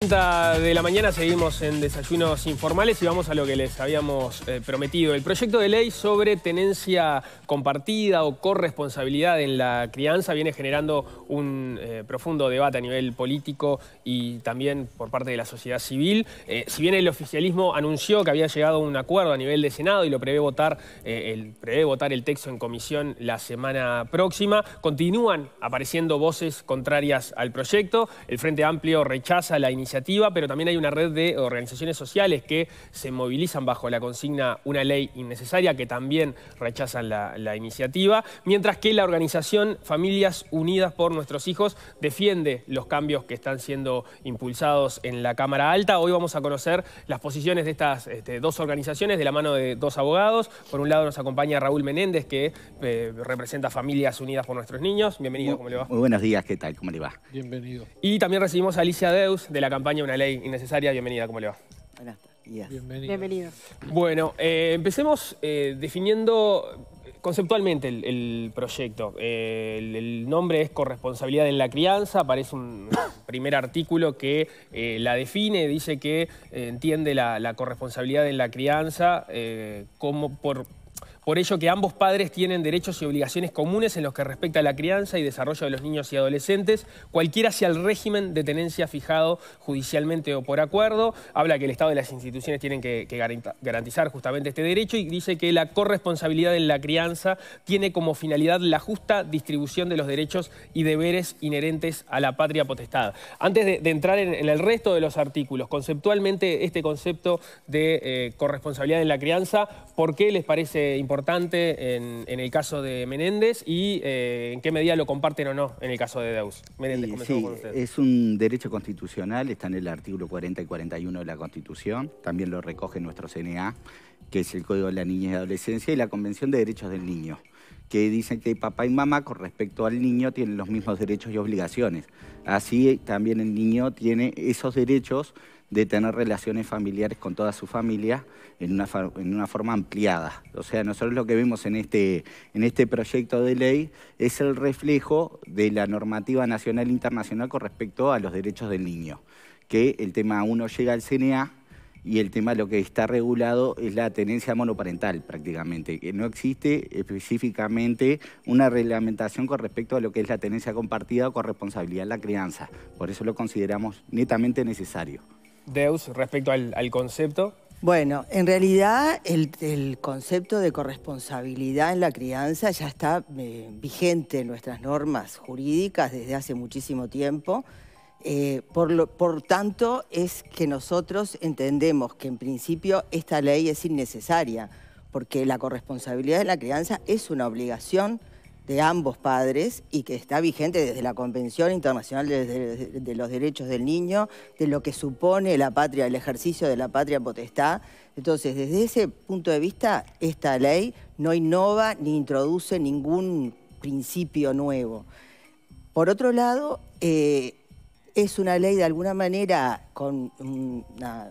de la mañana seguimos en desayunos informales y vamos a lo que les habíamos eh, prometido. El proyecto de ley sobre tenencia compartida o corresponsabilidad en la crianza viene generando un eh, profundo debate a nivel político y también por parte de la sociedad civil. Eh, si bien el oficialismo anunció que había llegado a un acuerdo a nivel de Senado y lo prevé votar, el, prevé votar el texto en comisión la semana próxima, continúan apareciendo voces contrarias al proyecto. El Frente Amplio rechaza la iniciativa pero también hay una red de organizaciones sociales que se movilizan bajo la consigna Una ley innecesaria, que también rechazan la, iniciativa, mientras que la organización Familias Unidas por Nuestros Hijos defiende los cambios que están siendo impulsados en la Cámara Alta. Hoy vamos a conocer las posiciones de estas este, dos organizaciones de la mano de dos abogados. Por un lado nos acompaña Raúl Menéndez, que eh, representa Familias Unidas por Nuestros Niños. Bienvenido, ¿cómo le va? Muy buenos días, ¿qué tal? ¿Cómo le va? Bienvenido. Y también recibimos a Alicia Deus, de la Cámara una ley innecesaria. Bienvenida, ¿cómo le va? Buenas Bienvenido. Bueno, eh, empecemos eh, definiendo conceptualmente el, proyecto. Eh, el, nombre es corresponsabilidad en la crianza, Parece un primer artículo que la define, dice que entiende la, la, corresponsabilidad en la crianza como por por ello que ambos padres tienen derechos y obligaciones comunes en los que respecta a la crianza y desarrollo de los niños y adolescentes, cualquiera sea el régimen de tenencia fijado judicialmente o por acuerdo. Habla que el Estado y las instituciones tienen que, garantizar justamente este derecho y dice que la corresponsabilidad en la crianza tiene como finalidad la justa distribución de los derechos y deberes inherentes a la patria potestad. Antes de, entrar en, el resto de los artículos, conceptualmente este concepto de eh, corresponsabilidad en la crianza, ¿por qué les parece importante? importante en, el caso de Menéndez y eh, en qué medida lo comparten o no en el caso de Deus. Menéndez, sí, con usted. Es un derecho constitucional, está en el artículo 40 y 41 de la Constitución, también lo recoge nuestro CNA, que es el Código de la Niña y Adolescencia, y la Convención de Derechos del Niño que dicen que papá y mamá con respecto al niño tienen los mismos derechos y obligaciones. Así también el niño tiene esos derechos de tener relaciones familiares con toda su familia en una, forma ampliada. O sea, nosotros lo que vemos este, en este, proyecto de ley es el reflejo de la normativa nacional e internacional con respecto a los derechos del niño, que el tema uno llega al CNA y el tema lo que está regulado es la tenencia monoparental prácticamente, que no existe específicamente una reglamentación con respecto a lo que es la tenencia compartida o responsabilidad en la crianza. Por eso lo consideramos netamente necesario. Deus respecto al, concepto? Bueno, en realidad el, concepto de corresponsabilidad en la crianza ya está eh, vigente en nuestras normas jurídicas desde hace muchísimo tiempo. Eh, por, por tanto, es que nosotros entendemos que en principio esta ley es innecesaria, porque la corresponsabilidad de la crianza es una obligación de ambos padres y que está vigente desde la Convención Internacional de, los Derechos del Niño, de lo que supone la patria, el ejercicio de la patria potestad. Entonces, desde ese punto de vista, esta ley no innova ni introduce ningún principio nuevo. Por otro lado, eh, es una ley de alguna manera con un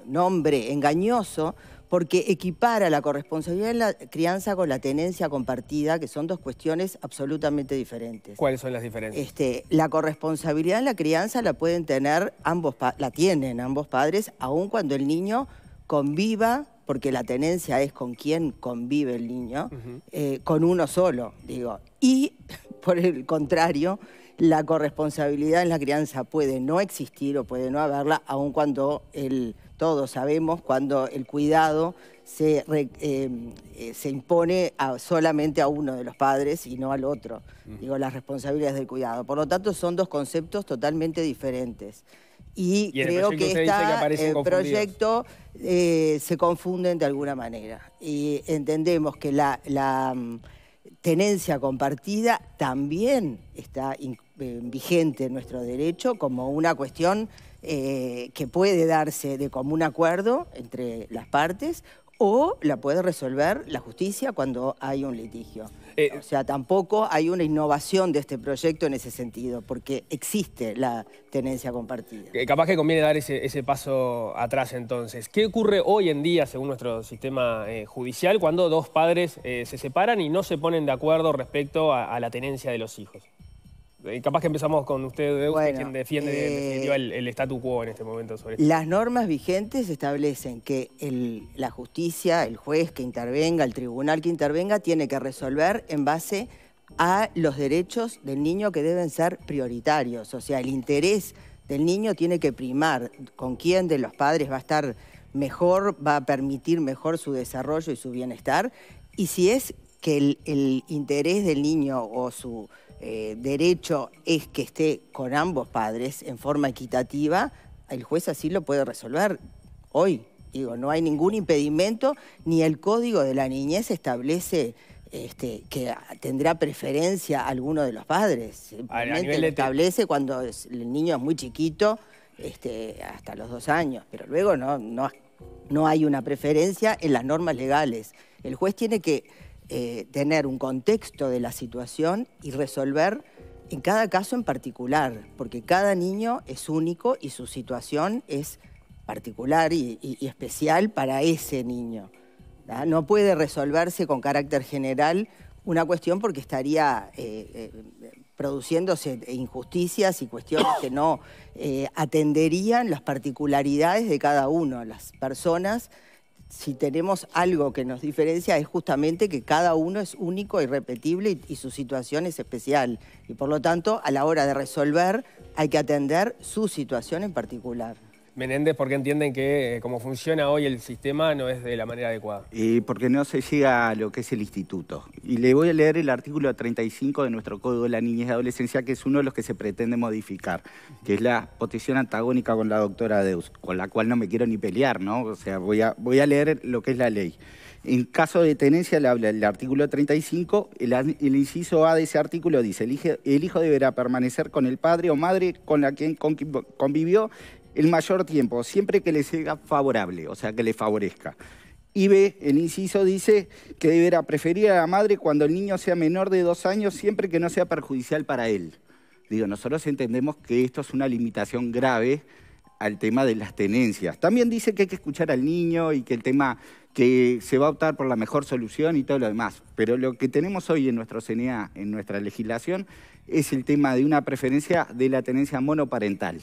nombre engañoso porque equipara la corresponsabilidad en la crianza con la tenencia compartida, que son dos cuestiones absolutamente diferentes. ¿Cuáles son las diferencias? Este, la corresponsabilidad en la crianza la pueden tener ambos, la tienen ambos padres, aun cuando el niño conviva porque la tenencia es con quién convive el niño, eh, con uno solo, digo. Y, por el contrario, la corresponsabilidad en la crianza puede no existir o puede no haberla, aun cuando el todos sabemos cuando el cuidado se, em, eh, se impone solamente a uno de los padres y no al otro. Mm. Digo, las responsabilidades del cuidado. Por lo tanto, son dos conceptos totalmente diferentes. Y, creo que este proyecto eh, se confunden de alguna manera. Y entendemos que la, mm, tenencia compartida también está vigente en nuestro derecho como una cuestión eh, que puede darse de común acuerdo entre las partes o la puede resolver la justicia cuando hay un litigio. Eh, o sea, tampoco hay una innovación de este proyecto en ese sentido, porque existe la tenencia compartida. Eh, capaz que conviene dar ese, paso atrás entonces. ¿Qué ocurre hoy en día, según nuestro sistema judicial, cuando dos padres se separan y no se ponen de acuerdo respecto a la tenencia de los hijos? Eh, capaz que empezamos con usted, quien defiende eh, el, el, statu quo en este momento. Sobre las normas vigentes establecen que la justicia, el juez que intervenga, el tribunal que intervenga, tiene que resolver en base a los derechos del niño que deben ser prioritarios. O sea, el interés del niño tiene que primar con quién de los padres va a estar mejor, va a permitir mejor su desarrollo y su bienestar. Y si es que el interés del niño o su eh, derecho es que esté con ambos padres en forma equitativa, el juez así lo puede resolver hoy. Digo, no hay ningún impedimento, ni el Código de la Niñez establece este, que tendrá preferencia alguno de los padres. Simplemente lo establece cuando el niño es muy chiquito, este, hasta los dos años, pero luego no, no hay una preferencia en las normas legales. El juez tiene que eh, tener un contexto de la situación y resolver en cada caso en particular, porque cada niño es único y su situación es particular y, especial para ese niño. No puede resolverse con carácter general una cuestión porque estaría eh, eh, produciéndose injusticias y cuestiones que no atenderían las particularidades de cada uno, las personas si tenemos algo que nos diferencia es justamente que cada uno es único, irrepetible y, y, su situación es especial. Y por lo tanto, a la hora de resolver, hay que atender su situación en particular. Menéndez porque entienden que eh, como funciona hoy el sistema no es de la manera adecuada. Y porque no se llega a lo que es el instituto. Y le voy a leer el artículo 35 de nuestro Código de la Niñez y Adolescencia, que es uno de los que se pretende modificar, que es la posición antagónica con la doctora Deus, con la cual no me quiero ni pelear, ¿no? O sea, voy a, leer lo que es la ley. En caso de tenencia, el artículo 35, el, inciso A de ese artículo dice, el el hijo deberá permanecer con el padre o madre con la quien convivió el mayor tiempo, siempre que le sea favorable, o sea, que le favorezca. Y B, el inciso dice que deberá preferir a la madre cuando el niño sea menor de dos años, siempre que no sea perjudicial para él. Digo, nosotros entendemos que esto es una limitación grave al tema de las tenencias. También dice que hay que escuchar al niño y que el tema que se va a optar por la mejor solución y todo lo demás. Pero lo que tenemos hoy en nuestro CNA, en nuestra legislación, es el tema de una preferencia de la tenencia monoparental.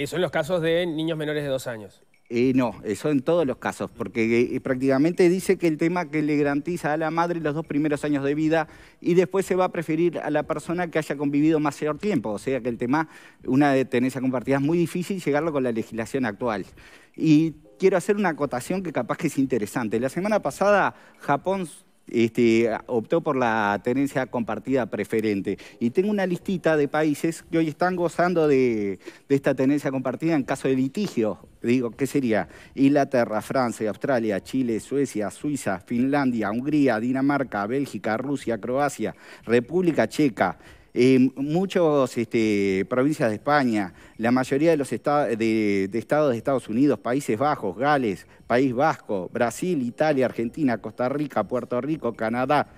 Eso en los casos de niños menores de dos años. Eh, no, eso en todos los casos, porque eh, eh, prácticamente dice que el tema que le garantiza a la madre los dos primeros años de vida y después se va a preferir a la persona que haya convivido más mayor tiempo, o sea que el tema, una de tenencia compartida es muy difícil llegarlo con la legislación actual. Y quiero hacer una acotación que capaz que es interesante. La semana pasada Japón este, optó por la tenencia compartida preferente. Y tengo una listita de países que hoy están gozando de, de esta tenencia compartida en caso de litigio. Digo, ¿qué sería? Inglaterra, Francia, Australia, Chile, Suecia, Suiza, Finlandia, Hungría, Dinamarca, Bélgica, Rusia, Croacia, República Checa, eh, muchas este, provincias de España, la mayoría de los de, estados de Estados Unidos, Países Bajos, Gales, País Vasco, Brasil, Italia, Argentina, Costa Rica, Puerto Rico, Canadá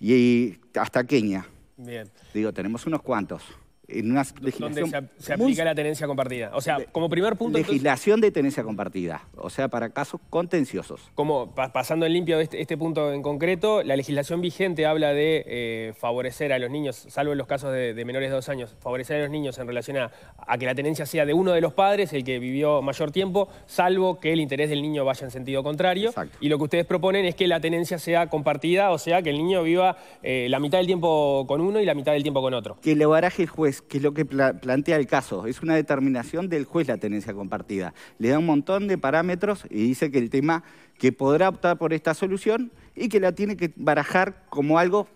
y, y hasta Kenia. Bien. Digo, tenemos unos cuantos en Donde se, aplica la tenencia compartida. O sea, como primer punto... Legislación de tenencia compartida, o sea, para casos contenciosos. Como, pasando en limpio este, este, punto en concreto, la legislación vigente habla de eh, favorecer a los niños, salvo en los casos de, menores de dos años, favorecer a los niños en relación a, que la tenencia sea de uno de los padres, el que vivió mayor tiempo, salvo que el interés del niño vaya en sentido contrario. Y lo que ustedes proponen es que la tenencia sea compartida, o sea, que el niño viva eh, la mitad del tiempo con uno y la mitad del tiempo con otro. Que le baraje el juez que es lo que plantea el caso, es una determinación del juez la tenencia compartida. Le da un montón de parámetros y dice que el tema que podrá optar por esta solución y que la tiene que barajar como algo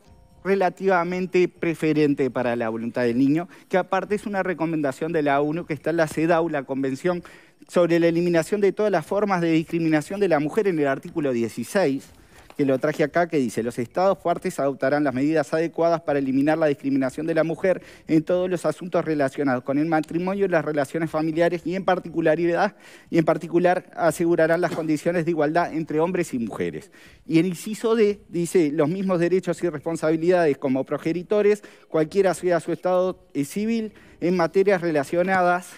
relativamente preferente para la voluntad del niño, que aparte es una recomendación de la ONU que está en la CEDAW, la Convención sobre la Eliminación de todas las formas de discriminación de la mujer en el artículo 16, que lo traje acá, que dice, los estados fuertes adoptarán las medidas adecuadas para eliminar la discriminación de la mujer en todos los asuntos relacionados con el matrimonio y las relaciones familiares y en y en particular asegurarán las condiciones de igualdad entre hombres y mujeres. Y el inciso D dice, los mismos derechos y responsabilidades como progenitores, cualquiera sea su estado eh, civil, en materias relacionadas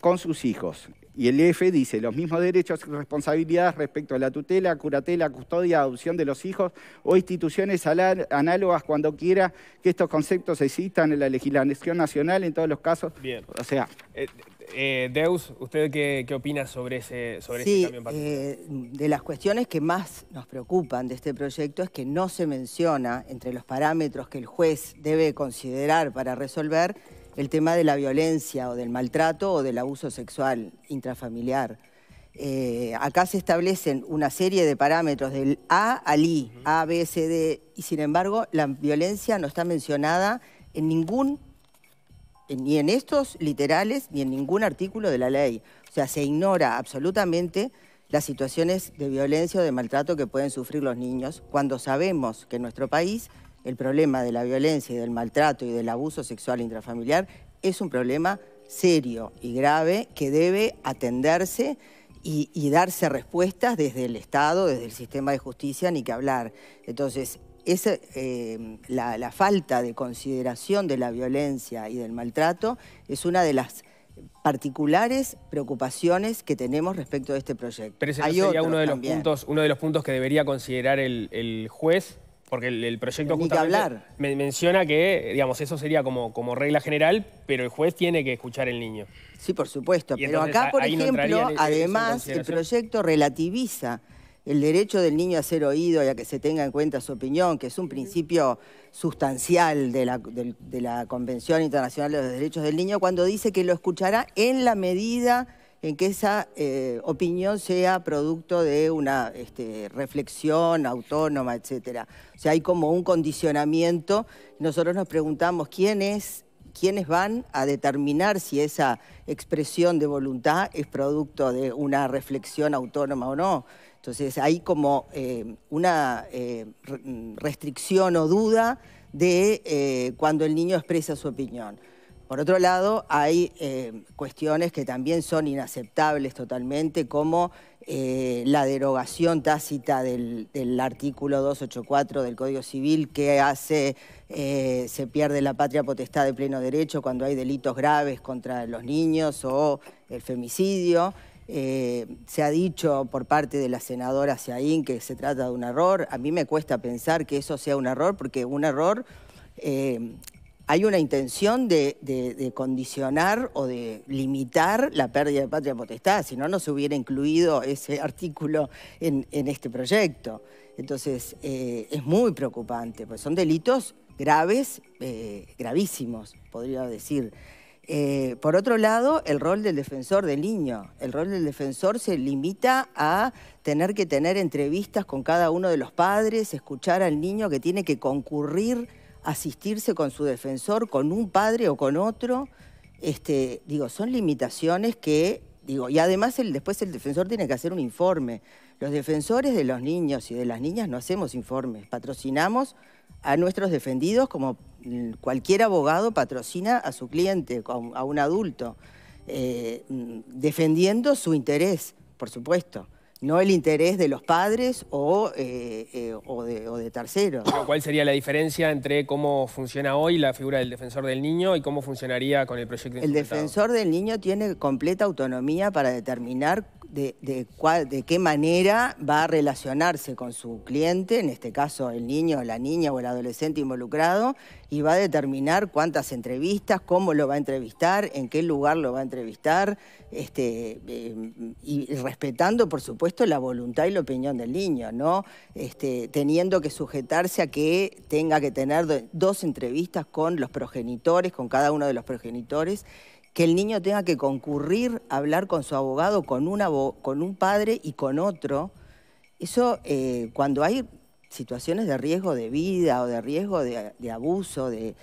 con sus hijos. Y el EFE dice, los mismos derechos y responsabilidades respecto a la tutela, curatela, custodia, adopción de los hijos o instituciones análogas cuando quiera que estos conceptos existan en la legislación nacional en todos los casos. Bien. O sea... Eh, eh, Deus, ¿usted qué, opina sobre ese, sobre en eh, de las cuestiones que más nos preocupan de este proyecto es que no se menciona entre los parámetros que el juez debe considerar para resolver el tema de la violencia o del maltrato o del abuso sexual intrafamiliar. Eh, acá se establecen una serie de parámetros del A al I, A, B, C, D, y sin embargo la violencia no está mencionada en ningún, ni en estos literales, ni en ningún artículo de la ley. O sea, se ignora absolutamente las situaciones de violencia o de maltrato que pueden sufrir los niños cuando sabemos que en nuestro país el problema de la violencia y del maltrato y del abuso sexual intrafamiliar es un problema serio y grave que debe atenderse y, darse respuestas desde el Estado, desde el sistema de justicia, ni que hablar. Entonces, esa, eh, la, falta de consideración de la violencia y del maltrato es una de las particulares preocupaciones que tenemos respecto a este proyecto. Pero sería uno de, los puntos, uno de, los puntos, que debería considerar el juez porque el, proyecto justamente menciona que, digamos, eso sería como, regla general, pero el juez tiene que escuchar al niño. Sí, por supuesto. pero acá, por ejemplo, además, el proyecto relativiza el derecho del niño a ser oído y a que se tenga en cuenta su opinión, que es un principio sustancial de la, de la Convención Internacional de los Derechos del Niño, cuando dice que lo escuchará en la medida en que esa eh, opinión sea producto de una este, reflexión autónoma, etc. O sea, hay como un condicionamiento. Nosotros nos preguntamos quién quiénes van a determinar si esa expresión de voluntad es producto de una reflexión autónoma o no. Entonces hay como eh, una eh, restricción o duda de cuando el niño expresa su opinión. Por otro lado, hay eh, cuestiones que también son inaceptables totalmente, como eh, la derogación tácita del, artículo 284 del Código Civil que hace eh, se pierde la patria potestad de pleno derecho cuando hay delitos graves contra los niños o el femicidio. Eh, se ha dicho por parte de la senadora Siaín que se trata de un error. A mí me cuesta pensar que eso sea un error porque un error hay una intención de, condicionar o de limitar la pérdida de patria potestad, si no, no se hubiera incluido ese artículo en, este proyecto. Entonces, eh, es muy preocupante, pues son delitos graves, eh, gravísimos, podría decir. Eh, por otro lado, el rol del defensor del niño. El rol del defensor se limita a tener que tener entrevistas con cada uno de los padres, escuchar al niño que tiene que concurrir asistirse con su defensor, con un padre o con otro. Este, digo, son limitaciones que, digo, y además el, después el defensor tiene que hacer un informe. Los defensores de los niños y de las niñas no hacemos informes, patrocinamos a nuestros defendidos como cualquier abogado patrocina a su cliente, a un adulto, eh, mm, defendiendo su interés, por supuesto no el interés de los padres o, eh, eh, de, terceros. ¿Cuál sería la diferencia entre cómo funciona hoy la figura del defensor del niño y cómo funcionaría con el proyecto? El defensor del niño tiene completa autonomía para determinar de, de qué manera va a relacionarse con su cliente, en este caso el niño, la niña o el adolescente involucrado, y va a determinar cuántas entrevistas, cómo lo va a entrevistar, en qué lugar lo va a entrevistar, este, eh, y respetando, por supuesto, la voluntad y la opinión del niño, ¿no? Este, teniendo que sujetarse a que tenga que tener dos entrevistas con los progenitores, con cada uno de los progenitores que el niño tenga que concurrir a hablar con su abogado, con, una, con un padre y con otro. Eso eh, cuando hay situaciones de riesgo de vida o de riesgo de, abuso, de,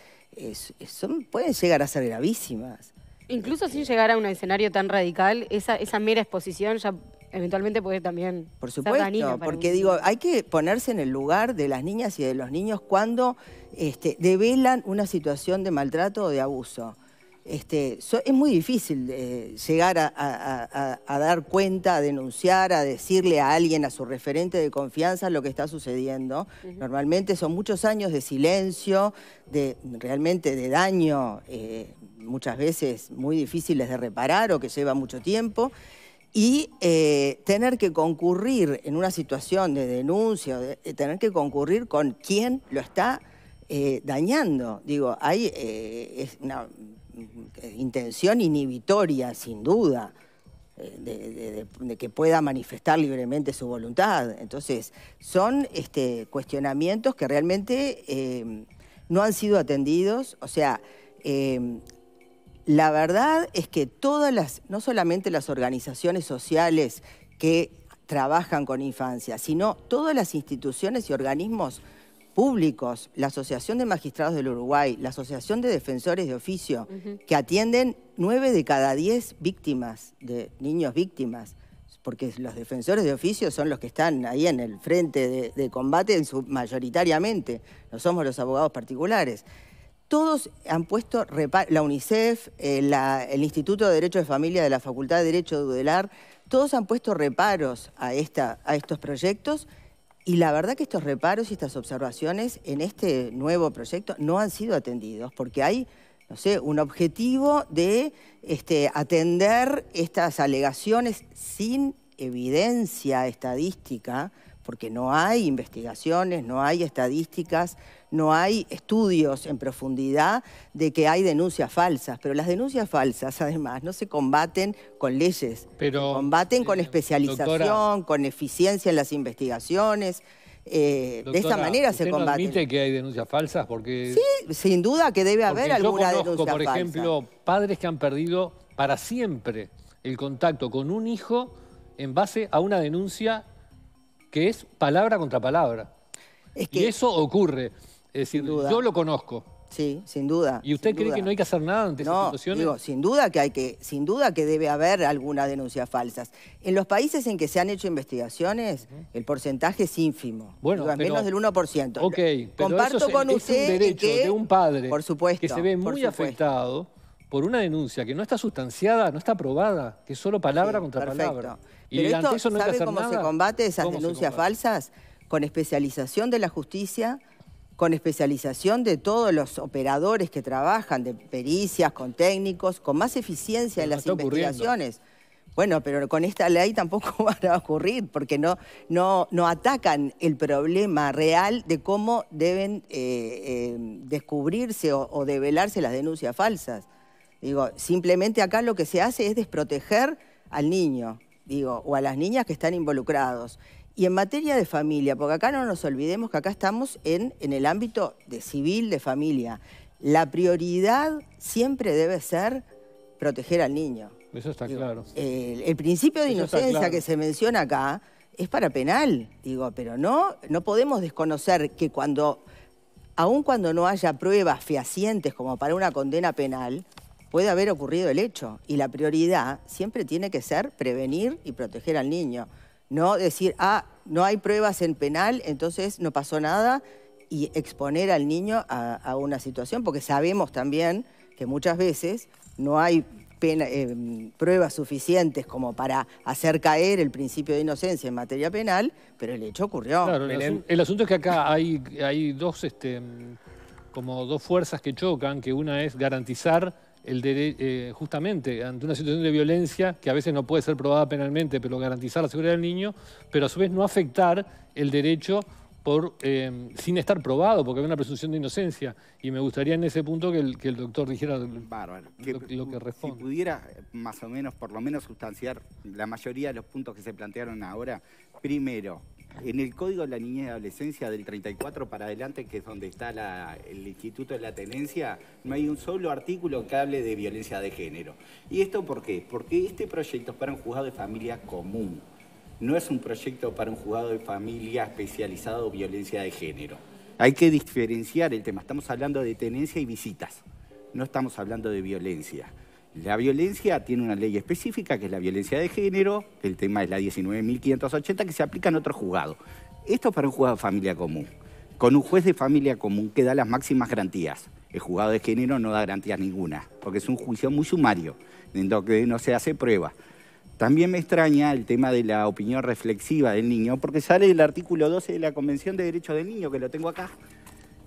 son, pueden llegar a ser gravísimas. Incluso sin llegar a un escenario tan radical, esa, mera exposición ya eventualmente puede también. Por supuesto, porque digo, hay que ponerse en el lugar de las niñas y de los niños cuando este, develan una situación de maltrato o de abuso. Este, es muy difícil eh, llegar a, dar cuenta, a denunciar, a decirle a alguien, a su referente de confianza, lo que está sucediendo. Normalmente son muchos años de silencio, de realmente de daño, eh, muchas veces muy difíciles de reparar o que lleva mucho tiempo. Y eh, tener que concurrir en una situación de denuncia, tener que concurrir con quien lo está dañando. Digo, hay es una intención inhibitoria, sin duda, eh, de, que pueda manifestar libremente su voluntad. Entonces, son este, cuestionamientos que realmente em, no han sido atendidos. O sea, em, la verdad es que todas las, no solamente las organizaciones sociales que trabajan con infancia, sino todas las instituciones y organismos públicos, la Asociación de Magistrados del Uruguay, la Asociación de Defensores de Oficio, que atienden nueve de cada diez víctimas, de niños víctimas, porque los defensores de oficio son los que están ahí en el frente de, combate mayoritariamente, no somos los abogados particulares. Todos han puesto, la UNICEF, eh, el Instituto de Derecho de Familia de la Facultad de Derecho de Udelar, todos han puesto reparos a, esta, a estos proyectos y la verdad que estos reparos y estas observaciones en este nuevo proyecto no han sido atendidos, porque hay, no sé, un objetivo de este, atender estas alegaciones sin evidencia estadística, porque no hay investigaciones, no hay estadísticas, no hay estudios en profundidad de que hay denuncias falsas, pero las denuncias falsas además no se combaten con leyes, se combaten con eh, especialización, con eficiencia en las investigaciones. Eh, de esta manera se combaten. No que hay denuncias falsas? Porque... Sí, sin duda que debe haber alguna denuncia conozco, por ejemplo, padres que han perdido para siempre el contacto con un hijo en base a una denuncia que es palabra contra palabra. Es que, y eso ocurre. Es duda. yo lo conozco. Sí, sin duda. ¿Y usted cree que no hay que hacer nada ante esas situaciones? Digo, sin duda que hay que, sin duda que debe haber alguna denuncia falsas. En los países en que se han hecho investigaciones, el porcentaje es ínfimo. Bueno, menos del 1%. Ok, pero comparto con un derecho de un padre por supuesto, que se ve muy afectado por una denuncia que no está sustanciada, no está aprobada, que es solo palabra contra palabra. Pero esto, ¿sabe cómo se combate esas denuncias falsas? Con especialización de la justicia, con especialización de todos los operadores que trabajan, de pericias, con técnicos, con más eficiencia en las investigaciones. Bueno, pero con esta ley tampoco va a ocurrir, porque no, atacan el problema real de cómo deben eh, eh, descubrirse o, o, develarse las denuncias falsas. Digo, simplemente acá lo que se hace es desproteger al niño digo, o a las niñas que están involucrados. Y en materia de familia, porque acá no nos olvidemos que acá estamos en, en el ámbito de civil, de familia. La prioridad siempre debe ser proteger al niño. Eso está claro. El, principio de inocencia que se menciona acá es para penal, digo, pero no, no podemos desconocer que cuando, aun cuando no haya pruebas fehacientes como para una condena penal, puede haber ocurrido el hecho. Y la prioridad siempre tiene que ser prevenir y proteger al niño. No decir, ah, no hay pruebas en penal, entonces no pasó nada, y exponer al niño a, una situación, porque sabemos también que muchas veces no hay eh, pruebas suficientes como para hacer caer el principio de inocencia en materia penal, pero el hecho ocurrió. Claro, el, el, asunto es que acá hay, hay dos, este, como dos fuerzas que chocan, que una es garantizar el eh, justamente ante una situación de violencia que a veces no puede ser probada penalmente, pero garantizar la seguridad del niño, pero a su vez no afectar el derecho por, eh, sin estar probado, porque hay una presunción de inocencia. Y me gustaría en ese punto que el, el doctor dijera Lo, que, responde. Si pudiera, más o menos, por lo menos, sustanciar la mayoría de los puntos que se plantearon ahora, primero, en el Código de la Niñez y Adolescencia del 34 para adelante, que es donde está el Instituto de la Tenencia, no hay un solo artículo que hable de violencia de género. ¿Y esto por qué? Porque este proyecto es para un juzgado de familia común, no es un proyecto para un juzgado de familia especializado en violencia de género. Hay que diferenciar el tema, estamos hablando de tenencia y visitas, no estamos hablando de violencia. La violencia tiene una ley específica, que es la violencia de género, el tema es la 19.580, que se aplica en otro juzgado. Esto es para un juzgado de familia común, con un juez de familia común que da las máximas garantías. El juzgado de género no da garantías ninguna, porque es un juicio muy sumario, en donde no se hace prueba. También me extraña el tema de la opinión reflexiva del niño, porque sale el artículo 12 de la Convención de Derechos del Niño, que lo tengo acá,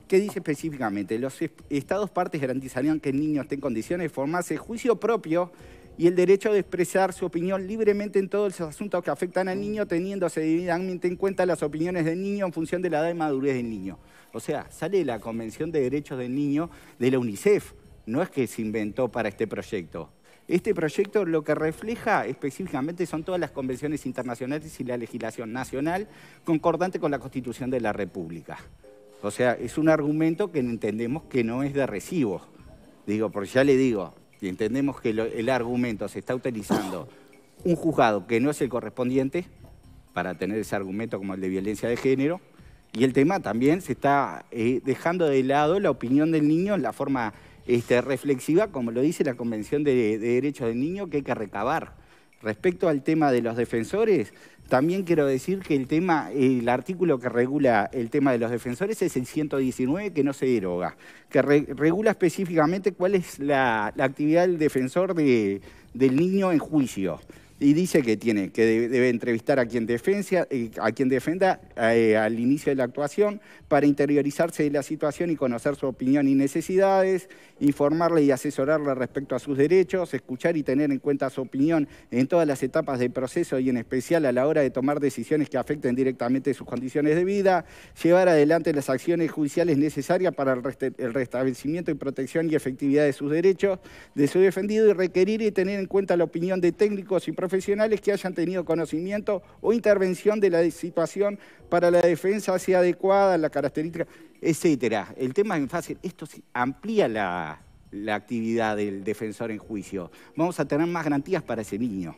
¿Qué dice específicamente, los estados partes garantizarían que el niño esté en condiciones de formarse juicio propio y el derecho de expresar su opinión libremente en todos los asuntos que afectan al niño, teniéndose debidamente en cuenta las opiniones del niño en función de la edad y madurez del niño. O sea, sale la Convención de Derechos del Niño de la UNICEF. No es que se inventó para este proyecto. Este proyecto lo que refleja específicamente son todas las convenciones internacionales y la legislación nacional concordante con la Constitución de la República. O sea, es un argumento que entendemos que no es de recibo. Digo, porque ya le digo, entendemos que el argumento se está utilizando un juzgado que no es el correspondiente para tener ese argumento como el de violencia de género. Y el tema también se está eh, dejando de lado la opinión del niño en la forma este, reflexiva, como lo dice la Convención de Derechos del Niño, que hay que recabar. Respecto al tema de los defensores, también quiero decir que el tema, el artículo que regula el tema de los defensores es el 119 que no se deroga, que regula específicamente cuál es la, actividad del defensor del niño en juicio. Y dice que tiene, que debe entrevistar a quien, defensa, eh, a quien defenda eh, al inicio de la actuación para interiorizarse de la situación y conocer su opinión y necesidades, informarle y asesorarle respecto a sus derechos, escuchar y tener en cuenta su opinión en todas las etapas del proceso y en especial a la hora de tomar decisiones que afecten directamente sus condiciones de vida, llevar adelante las acciones judiciales necesarias para el, el restablecimiento y protección y efectividad de sus derechos de su defendido y requerir y tener en cuenta la opinión de técnicos y profesionales profesionales que hayan tenido conocimiento o intervención de la situación para la defensa sea adecuada, la característica, etcétera. El tema es fácil. Esto amplía la actividad del defensor en juicio. Vamos a tener más garantías para ese niño.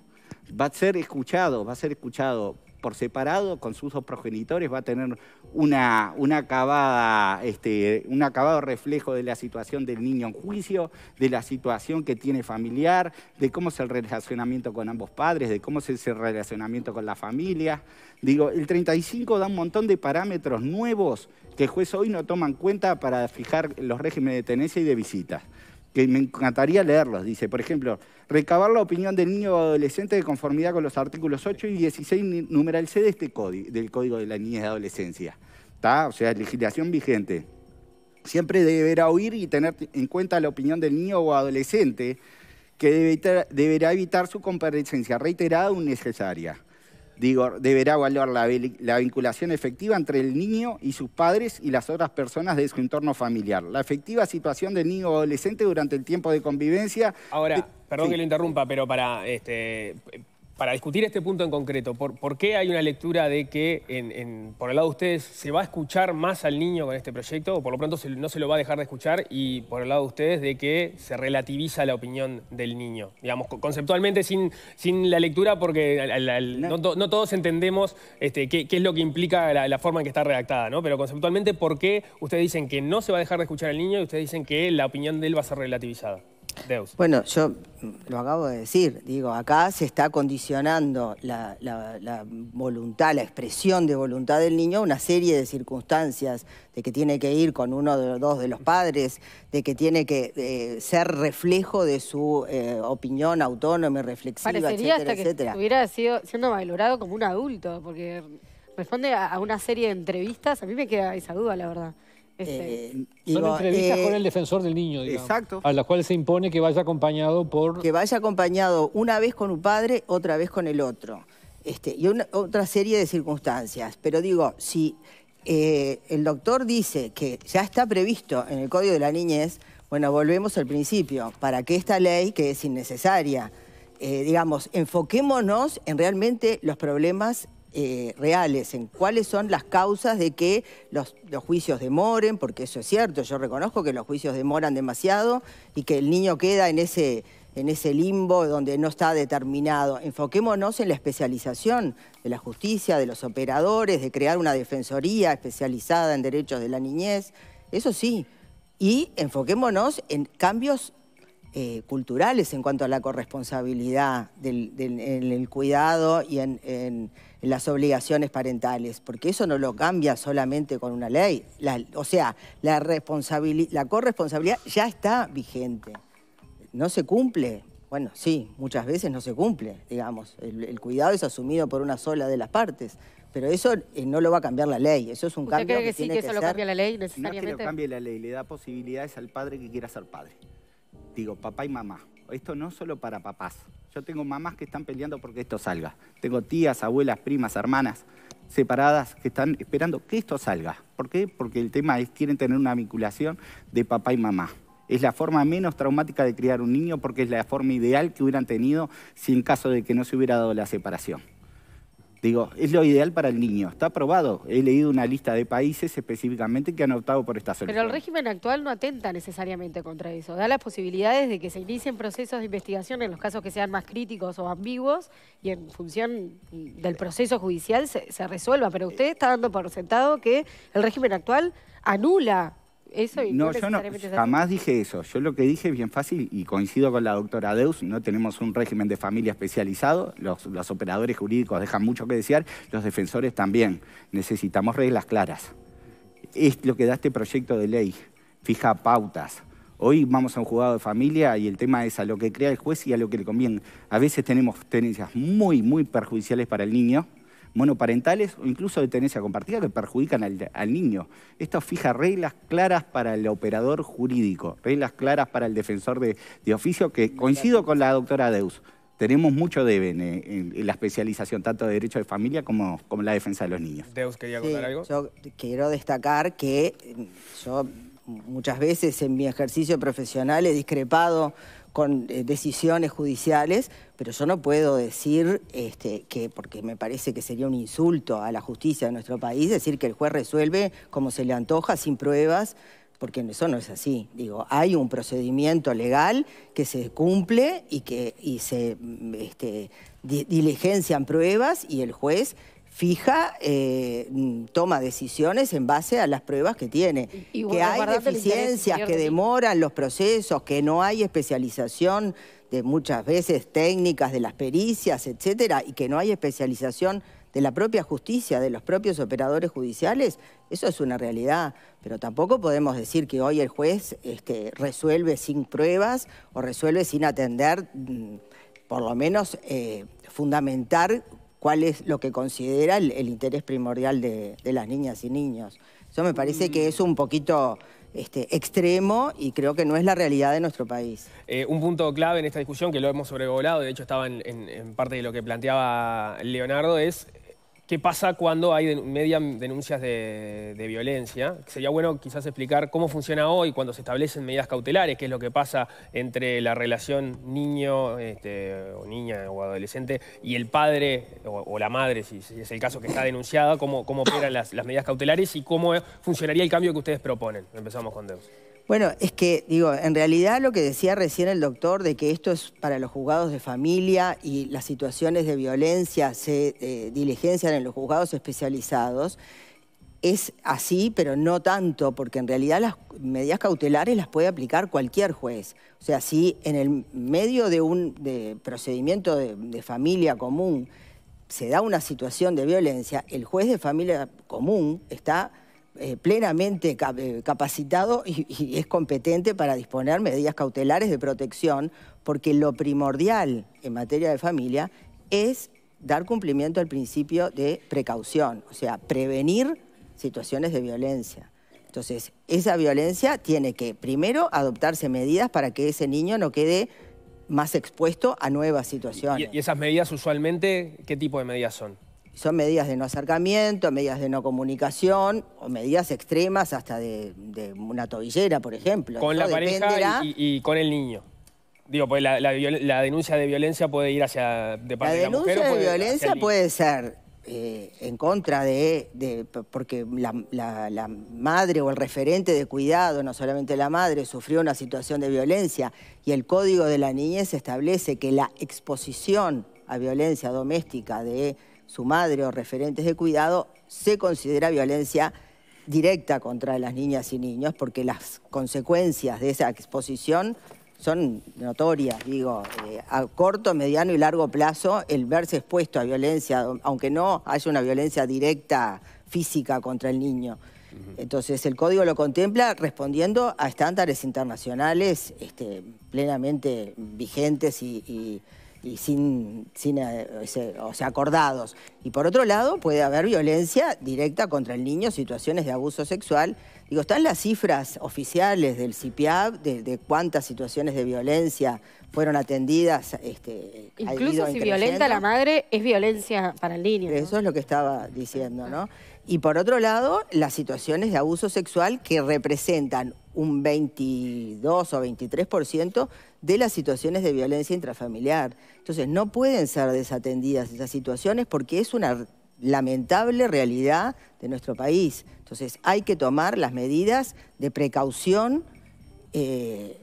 Va a ser escuchado, va a ser escuchado por separado con sus dos progenitores va a tener una, acabada, este, un acabado reflejo de la situación del niño en juicio, de la situación que tiene familiar, de cómo es el relacionamiento con ambos padres, de cómo es el relacionamiento con la familia. Digo, el 35 da un montón de parámetros nuevos que el juez hoy no toma en cuenta para fijar los regímenes de tenencia y de visitas que me encantaría leerlos. Dice, por ejemplo, recabar la opinión del niño o adolescente de conformidad con los artículos 8 y 16, numeral C de este código, del Código de la Niñez y Adolescencia. ¿Está? O sea, legislación vigente. Siempre deberá oír y tener en cuenta la opinión del niño o adolescente que deberá evitar su comparecencia reiterada o necesaria digo, deberá evaluar la, vinculación efectiva entre el niño y sus padres y las otras personas de su entorno familiar. La efectiva situación del niño o adolescente durante el tiempo de convivencia... Ahora, perdón que lo interrumpa, pero para... Este, para discutir este punto en concreto, ¿por, qué hay una lectura de que, por el lado de ustedes, se va a escuchar más al niño con este proyecto, o por lo pronto no se lo va a dejar de escuchar, y por el lado de ustedes, de que se relativiza la opinión del niño? Digamos, conceptualmente, sin, la lectura, porque no, todos entendemos este, qué, es lo que implica la, la, forma en que está redactada, ¿no? Pero conceptualmente, ¿por qué ustedes dicen que no se va a dejar de escuchar al niño y ustedes dicen que la opinión de él va a ser relativizada? Bueno, yo lo acabo de decir, digo, acá se está condicionando la, voluntad, la expresión de voluntad del niño a una serie de circunstancias, de que tiene que ir con uno de los dos de los padres, de que tiene que eh, ser reflejo de su eh, opinión autónoma y reflexiva, etcétera, hasta etcétera. hubiera sido siendo valorado como un adulto, porque responde a, a una serie de entrevistas, a mí me queda esa duda, la verdad. Este, eh, Son entrevistas eh, con el defensor del niño, a las cuales se impone que vaya acompañado por... Que vaya acompañado una vez con un padre, otra vez con el otro. Este, y otra serie de circunstancias. Pero digo, si eh, el doctor dice que ya está previsto en el Código de la Niñez, bueno, volvemos al principio, para que esta ley, que es innecesaria, eh, digamos, enfoquémonos en realmente los problemas eh, reales, en cuáles son las causas de que los, juicios demoren, porque eso es cierto, yo reconozco que los juicios demoran demasiado y que el niño queda en ese, en ese limbo donde no está determinado. Enfoquémonos en la especialización de la justicia, de los operadores, de crear una defensoría especializada en derechos de la niñez, eso sí. Y enfoquémonos en cambios eh, culturales en cuanto a la corresponsabilidad del, en el cuidado y en, las obligaciones parentales, porque eso no lo cambia solamente con una ley. o sea, la, la corresponsabilidad ya está vigente. No se cumple. Bueno, sí, muchas veces no se cumple, digamos. El, cuidado es asumido por una sola de las partes, pero eso eh, no lo va a cambiar la ley, eso es un cambio que, sí, que, eso lo cambia la ley necesariamente? No que cambie la ley, le da posibilidades al padre que quiera ser padre digo, papá y mamá. Esto no es solo para papás. Yo tengo mamás que están peleando porque esto salga. Tengo tías, abuelas, primas, hermanas separadas que están esperando que esto salga. ¿Por qué? Porque el tema es quieren tener una vinculación de papá y mamá. Es la forma menos traumática de criar un niño porque es la forma ideal que hubieran tenido si en caso de que no se hubiera dado la separación. Digo, es lo ideal para el niño. Está aprobado. He leído una lista de países específicamente que han optado por esta solución. Pero el régimen actual no atenta necesariamente contra eso. Da las posibilidades de que se inicien procesos de investigación en los casos que sean más críticos o ambiguos y en función del proceso judicial se, se resuelva. Pero usted está dando por sentado que el régimen actual anula eso y no, yo no, jamás dije eso. Yo lo que dije es bien fácil y coincido con la doctora Deus, no tenemos un régimen de familia especializado, los, los operadores jurídicos dejan mucho que desear, los defensores también. Necesitamos reglas claras. Es lo que da este proyecto de ley, fija pautas. Hoy vamos a un juzgado de familia y el tema es a lo que crea el juez y a lo que le conviene. A veces tenemos tenencias muy, muy perjudiciales para el niño, monoparentales o incluso de tenencia compartida que perjudican al, niño. Esto fija reglas claras para el operador jurídico, reglas claras para el defensor de, oficio, que coincido con la doctora Deus. Tenemos mucho deben en, la especialización tanto de derecho de familia como, como la defensa de los niños. Deus, ¿quería contar algo? Yo quiero destacar que yo muchas veces en mi ejercicio profesional he discrepado con eh, decisiones judiciales, pero yo no puedo decir este, que, porque me parece que sería un insulto a la justicia de nuestro país, decir que el juez resuelve como se le antoja, sin pruebas, porque eso no es así. Digo, hay un procedimiento legal que se cumple y que se este, diligencian pruebas y el juez fija, eh, toma decisiones en base a las pruebas que tiene. que hay deficiencias, que demoran los procesos, que no hay especialización de muchas veces técnicas, de las pericias, etcétera, y que no hay especialización de la propia justicia, de los propios operadores judiciales, eso es una realidad. Pero tampoco podemos decir que hoy el juez este, resuelve sin pruebas o resuelve sin atender, mm, por lo menos eh, fundamentar cuál es lo que considera el, interés primordial de, las niñas y niños. Eso me parece que es un poquito este, extremo y creo que no es la realidad de nuestro país. Eh, un punto clave en esta discusión, que lo hemos sobrevolado, de hecho estaba en parte de lo que planteaba Leonardo, es qué pasa cuando hay media denuncias de, violencia. Sería bueno quizás explicar cómo funciona hoy cuando se establecen medidas cautelares, qué es lo que pasa entre la relación niño este, o niña o adolescente y el padre o, la madre, si, es el caso que está denunciada, cómo, cómo operan las, las medidas cautelares y cómo eh, funcionaría el cambio que ustedes proponen. Empezamos con Deus. Bueno, es que, digo, en realidad lo que decía recién el doctor de que esto es para los juzgados de familia y las situaciones de violencia se eh, diligencian en los juzgados especializados, es así, pero no tanto, porque en realidad las medidas cautelares las puede aplicar cualquier juez. O sea, si en el medio de un procedimiento de familia común se da una situación de violencia, el juez de familia común está eh, plenamente eh, capacitado y, y es competente para disponer medidas cautelares de protección, porque lo primordial en materia de familia es dar cumplimiento al principio de precaución, o sea, prevenir situaciones de violencia. Entonces, esa violencia tiene que, primero, adoptarse medidas para que ese niño no quede más expuesto a nuevas situaciones. ¿Y esas medidas usualmente, qué tipo de medidas son? Son medidas de no acercamiento, medidas de no comunicación o medidas extremas hasta de, una tobillera, por ejemplo. Con la pareja y, con el niño. Digo, pues la, denuncia de violencia puede ir hacia... De la denuncia de, la de violencia puede ser eh, en contra de, porque la, madre o el referente de cuidado, no solamente la madre, sufrió una situación de violencia y el Código de la Niñez establece que la exposición a violencia doméstica de su madre o referentes de cuidado, se considera violencia directa contra las niñas y niños, porque las consecuencias de esa exposición son notorias, digo, eh, a corto, mediano y largo plazo, el verse expuesto a violencia, aunque no haya una violencia directa física contra el niño. Entonces, el código lo contempla respondiendo a estándares internacionales este, plenamente vigentes y y sin, sin eh, o sea, acordados. Y por otro lado, puede haber violencia directa contra el niño, situaciones de abuso sexual. Digo, están las cifras oficiales del CIPIAB de, cuántas situaciones de violencia fueron atendidas. Este, Incluso si violenta la madre, es violencia para el niño. Eso es lo que estaba diciendo, ¿no? Y por otro lado, las situaciones de abuso sexual que representan un 22 o 23% de las situaciones de violencia intrafamiliar. Entonces, no pueden ser desatendidas esas situaciones porque es una lamentable realidad de nuestro país. Entonces, hay que tomar las medidas de precaución. Eh,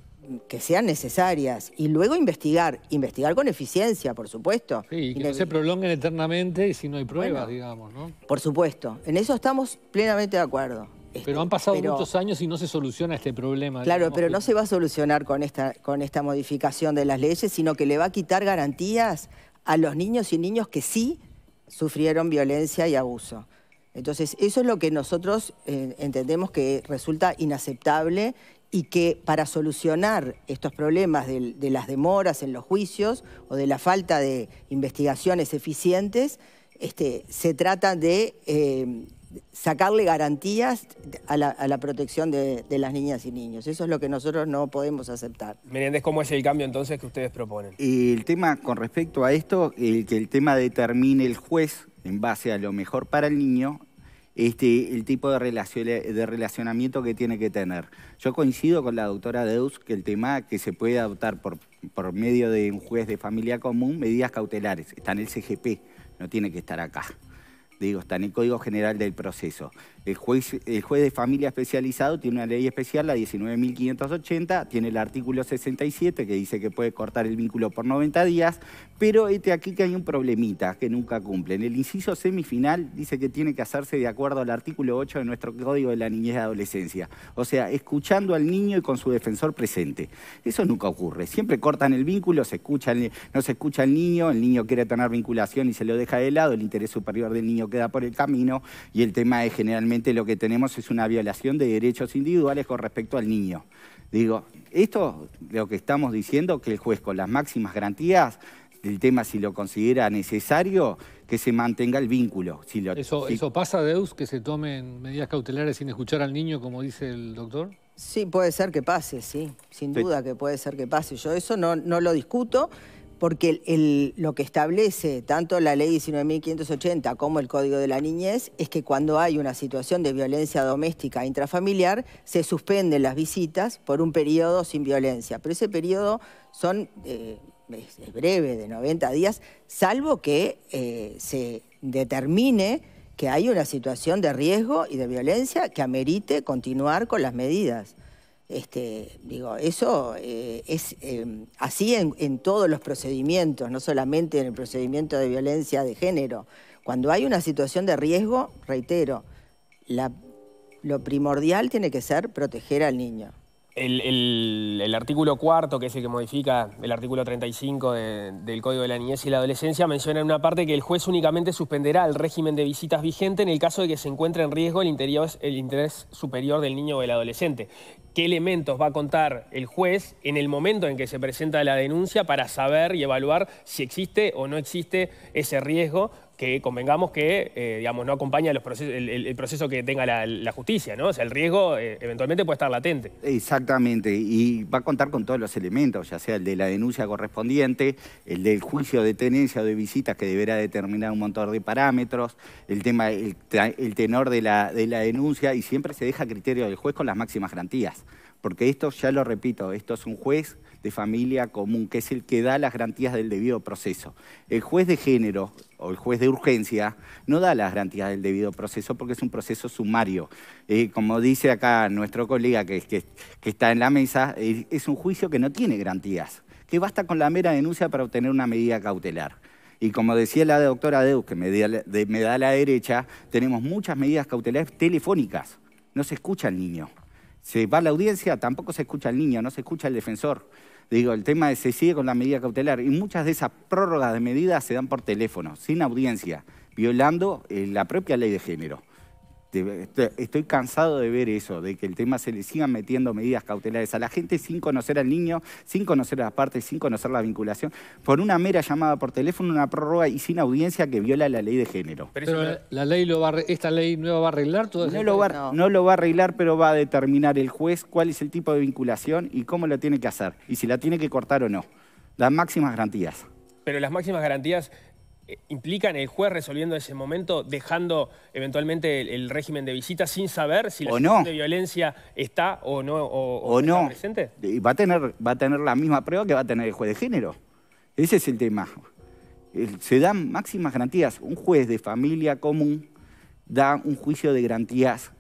que sean necesarias y luego investigar, investigar con eficiencia, por supuesto. y que no se prolonguen eternamente si no hay pruebas, digamos, ¿no? Por supuesto, en eso estamos plenamente de acuerdo. Este, pero han pasado muchos años y no se soluciona este problema. Claro, pero no se va a solucionar con esta, con esta modificación de las leyes, sino que le va a quitar garantías a los niños y niñas que sí sufrieron violencia y abuso. Entonces, eso es lo que nosotros eh, entendemos que resulta inaceptable y que para solucionar estos problemas de, las demoras en los juicios o de la falta de investigaciones eficientes, este, se trata de eh, sacarle garantías a la, protección de, las niñas y niños. Eso es lo que nosotros no podemos aceptar. Menéndez, ¿cómo es el cambio entonces que ustedes proponen? El tema con respecto a esto, el que el tema determine el juez en base a lo mejor para el niño, este, el tipo de, de relacionamiento que tiene que tener. Yo coincido con la doctora Deus que el tema que se puede adoptar por, por medio de un juez de familia común, medidas cautelares, está en el CGP, no tiene que estar acá. Digo, está en el Código General del Proceso. El juez, de familia especializado tiene una ley especial, la 19.580, tiene el artículo 67 que dice que puede cortar el vínculo por 90 días, pero este aquí que hay un problemita que nunca cumple. En El inciso semifinal dice que tiene que hacerse de acuerdo al artículo 8 de nuestro Código de la Niñez y Adolescencia, o sea, escuchando al niño y con su defensor presente. Eso nunca ocurre, siempre cortan el vínculo, no se escucha al niño, el niño quiere tener vinculación y se lo deja de lado, el interés superior del niño queda por el camino y el tema es generalmente lo que tenemos es una violación de derechos individuales con respecto al niño. Digo, esto lo que estamos diciendo, que el juez con las máximas garantías del tema si lo considera necesario, que se mantenga el vínculo. ¿Eso, ¿Eso pasa, Deus, que se tomen medidas cautelares sin escuchar al niño, como dice el doctor? Sí, puede ser que pase, sí. Sin duda que puede ser que pase. Yo eso no, no lo discuto porque lo que establece tanto la ley 19.580 como el Código de la Niñez es que cuando hay una situación de violencia doméstica intrafamiliar, se suspenden las visitas por un periodo sin violencia. Pero ese periodo eh, es breve, de 90 días, salvo que eh, se determine que hay una situación de riesgo y de violencia que amerite continuar con las medidas. Este, digo, eso eh, es em, así en, todos los procedimientos, no solamente en el procedimiento de violencia de género. Cuando hay una situación de riesgo, reitero, lo primordial tiene que ser proteger al niño. El, artículo cuarto, que es el que modifica el artículo 35 del Código de la Niñez y la Adolescencia, menciona en una parte que el juez únicamente suspenderá el régimen de visitas vigente en el caso de que se encuentre en riesgo el, el interés superior del niño o del adolescente. ¿Qué elementos va a contar el juez en el momento en que se presenta la denuncia para saber y evaluar si existe o no existe ese riesgo que convengamos que eh, digamos, no acompaña los el, proceso que tenga la, justicia, ¿no? O sea, el riesgo eh, eventualmente puede estar latente. Exactamente, y va a contar con todos los elementos, ya sea el de la denuncia correspondiente, el del juicio de tenencia o de visitas que deberá determinar un montón de parámetros, el tema, el, tenor de la, de la denuncia, y siempre se deja a criterio del juez con las máximas garantías. Porque esto, ya lo repito, esto es un juez de familia común, que es el que da las garantías del debido proceso. El juez de género o el juez de urgencia no da las garantías del debido proceso porque es un proceso sumario. Eh, como dice acá nuestro colega que, está en la mesa, eh, es un juicio que no tiene garantías, que basta con la mera denuncia para obtener una medida cautelar. Y como decía la doctora Deus, que me da, me da la derecha, tenemos muchas medidas cautelares telefónicas. No se escucha al niño. Se va a la audiencia, tampoco se escucha al niño, no se escucha al defensor. Digo, el tema es, se sigue con la medida cautelar y muchas de esas prórrogas de medidas se dan por teléfono, sin audiencia, violando eh, la propia ley de género. Este, este, estoy cansado de ver eso, de que el tema se le sigan metiendo medidas cautelares a la gente sin conocer al niño, sin conocer las partes, sin conocer la vinculación, por una mera llamada por teléfono, una prórroga y sin audiencia que viola la ley de género. Pero la, ley lo va, esta ley nueva va a arreglar todo no lo va, no lo va a arreglar, pero va a determinar el juez cuál es el tipo de vinculación y cómo lo tiene que hacer, y si la tiene que cortar o no. Las máximas garantías. Pero las máximas garantías eh, implican el juez resolviendo ese momento, dejando eventualmente el, régimen de visita sin saber si la situación de violencia está o no, o, o, no. presente? Y va a, tener, va a tener la misma prueba que va a tener el juez de género. Ese es el tema. Se dan máximas garantías. Un juez de familia común da un juicio de garantías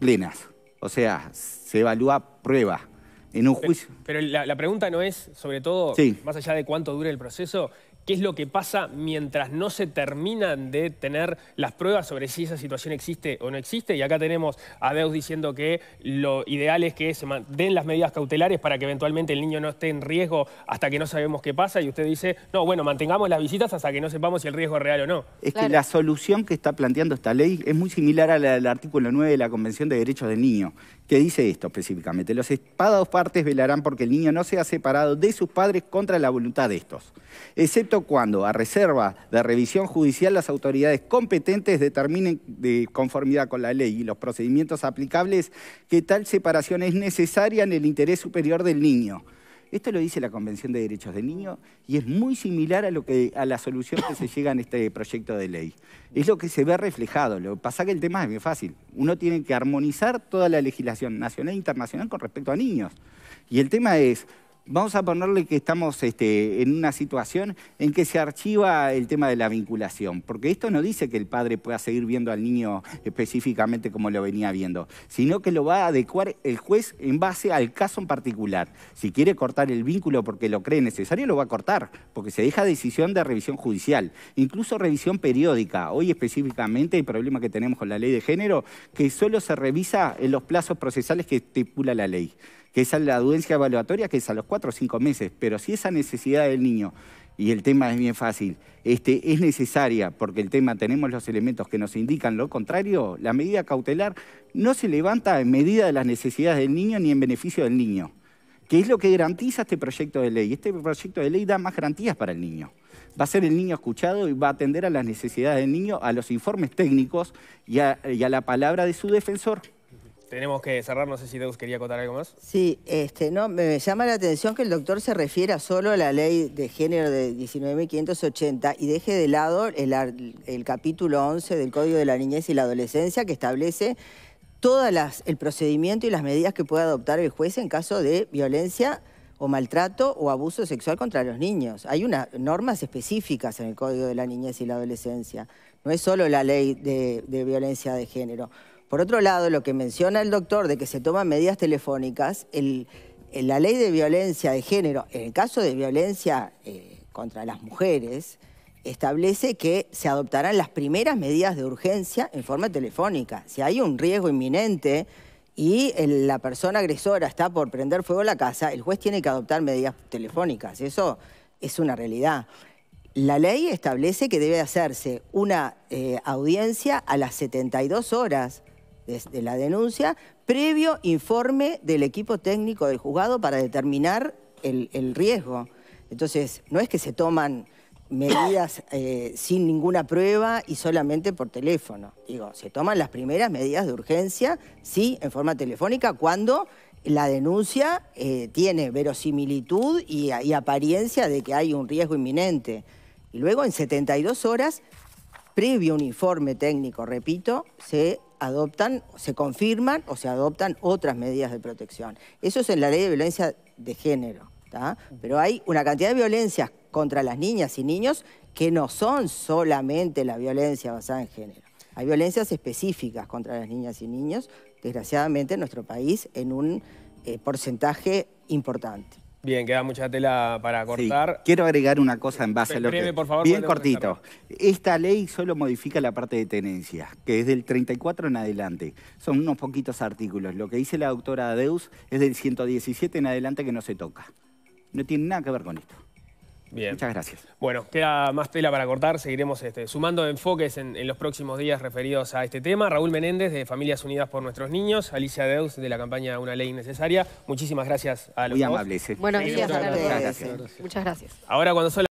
plenas. O sea, se evalúa prueba en un juicio. Pero, la, pregunta no es, sobre todo, más allá de cuánto dure el proceso, qué es lo que pasa mientras no se terminan de tener las pruebas sobre si esa situación existe o no existe. Y acá tenemos a Deus diciendo que lo ideal es que se den las medidas cautelares para que eventualmente el niño no esté en riesgo hasta que no sabemos qué pasa. Y usted dice, no, bueno, mantengamos las visitas hasta que no sepamos si el riesgo es real o no. Es que la solución que está planteando esta ley es muy similar al artículo 9 de la Convención de Derechos del Niño, que dice esto específicamente. Los espados partes velarán porque el niño no sea separado de sus padres contra la voluntad de estos, excepto cuando, a reserva de revisión judicial, las autoridades competentes determinen de conformidad con la ley y los procedimientos aplicables que tal separación es necesaria en el interés superior del niño. Esto lo dice la Convención de Derechos del Niño y es muy similar a, lo que, a la solución que se llega en este proyecto de ley. Es lo que se ve reflejado. Lo que pasa que el tema es muy fácil. Uno tiene que armonizar toda la legislación nacional e internacional con respecto a niños. Y el tema es, vamos a ponerle que estamos este, en una situación en que se archiva el tema de la vinculación, porque esto no dice que el padre pueda seguir viendo al niño específicamente como lo venía viendo, sino que lo va a adecuar el juez en base al caso en particular. Si quiere cortar el vínculo porque lo cree necesario, lo va a cortar, porque se deja decisión de revisión judicial, incluso revisión periódica. Hoy específicamente el problema que tenemos con la ley de género, que solo se revisa en los plazos procesales que estipula la ley que es la audiencia evaluatoria, que es a los cuatro o cinco meses. Pero si esa necesidad del niño, y el tema es bien fácil, este, es necesaria porque el tema tenemos los elementos que nos indican lo contrario, la medida cautelar no se levanta en medida de las necesidades del niño ni en beneficio del niño, que es lo que garantiza este proyecto de ley. Este proyecto de ley da más garantías para el niño va a ser el niño escuchado y va a atender a las necesidades del niño, a los informes técnicos y a la palabra de su defensor tenemos que cerrar, no sé si Deus quería contar algo más. Sí, este, no, me llama la atención que el doctor se refiera solo a la ley de género de 19.580 y deje de lado el, capítulo 11 del Código de la Niñez y la Adolescencia que establece todo el procedimiento y las medidas que puede adoptar el juez en caso de violencia o maltrato o abuso sexual contra los niños. Hay unas normas específicas en el Código de la Niñez y la Adolescencia. No es solo la ley de violencia de género. Por otro lado, lo que menciona el doctor de que se toman medidas telefónicas, la ley de violencia de género, en el caso de violencia eh, contra las mujeres, establece que se adoptarán las primeras medidas de urgencia en forma telefónica. Si hay un riesgo inminente y la persona agresora está por prender fuego a la casa, el juez tiene que adoptar medidas telefónicas. Eso es una realidad. La ley establece que debe hacerse una eh, audiencia a las 72 horas de la denuncia, previo informe del equipo técnico del juzgado para determinar el, riesgo. Entonces, no es que se toman medidas eh, sin ninguna prueba y solamente por teléfono. Digo, se toman las primeras medidas de urgencia, sí, en forma telefónica, cuando la denuncia eh, tiene verosimilitud y, apariencia de que hay un riesgo inminente. Y luego, en 72 horas, previo un informe técnico, repito, se adoptan, se confirman o se adoptan otras medidas de protección. Eso es en la ley de violencia de género. Pero hay una cantidad de violencias contra las niñas y niños que no son solamente la violencia basada en género. Hay violencias específicas contra las niñas y niños, desgraciadamente en nuestro país, en un eh, porcentaje importante. Bien, queda mucha tela para cortar. Quiero agregar una cosa en base a lo que... Bien cortito. Esta ley solo modifica la parte de tenencia, que es del 34 en adelante. Son unos poquitos artículos. Lo que dice la doctora Deus es del 117 en adelante que no se toca. No tiene nada que ver con esto. Muchas gracias. Bueno, queda más tela para cortar. Seguiremos este, sumando enfoques en, los próximos días referidos a este tema. Raúl Menéndez, de Familias Unidas por Nuestros Niños. Alicia Deus, de la campaña Una Ley Innecesaria. Muchísimas gracias a los Muy amables. Eh. Buenos días a Muchas gracias. Ahora cuando